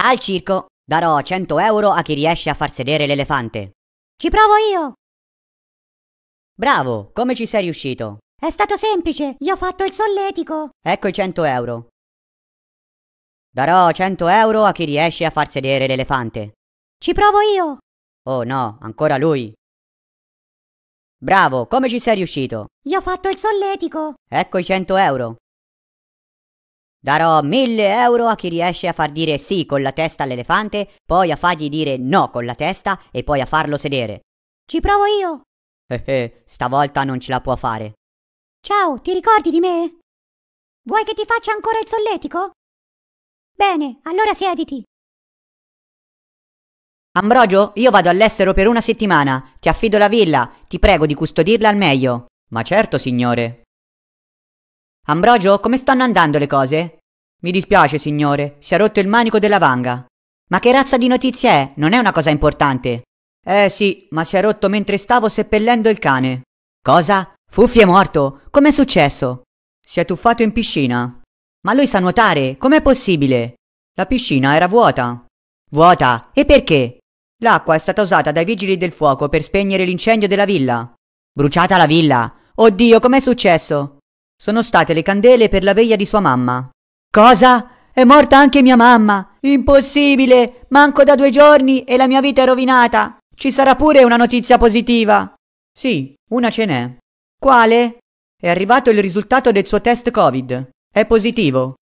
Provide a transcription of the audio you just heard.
Al circo darò 100 euro a chi riesce a far sedere l'elefante. Ci provo io! Bravo, come ci sei riuscito? È stato semplice, gli ho fatto il solletico. Ecco i 100 euro. Darò 100 euro a chi riesce a far sedere l'elefante. Ci provo io! Oh no, ancora lui. Bravo, come ci sei riuscito? Gli ho fatto il solletico. Ecco i 100 euro. Darò mille euro a chi riesce a far dire sì con la testa all'elefante, poi a fargli dire no con la testa e poi a farlo sedere. Ci provo io. Eh eh, stavolta non ce la può fare. Ciao, ti ricordi di me? Vuoi che ti faccia ancora il solletico? Bene, allora siediti. Ambrogio, io vado all'estero per una settimana. Ti affido la villa. Ti prego di custodirla al meglio. Ma certo, signore. Ambrogio, come stanno andando le cose? Mi dispiace, signore, si è rotto il manico della vanga. Ma che razza di notizia è? Non è una cosa importante. Eh sì, ma si è rotto mentre stavo seppellendo il cane. Cosa? Fuffi è morto? Com'è successo? Si è tuffato in piscina. Ma lui sa nuotare, com'è possibile? La piscina era vuota. Vuota? E perché? L'acqua è stata usata dai vigili del fuoco per spegnere l'incendio della villa. Bruciata la villa? Oddio, com'è successo? Sono state le candele per la veglia di sua mamma. Cosa? È morta anche mia mamma. Impossibile. Manco da due giorni e la mia vita è rovinata. Ci sarà pure una notizia positiva. Sì, una ce n'è. Quale? È arrivato il risultato del suo test Covid. È positivo.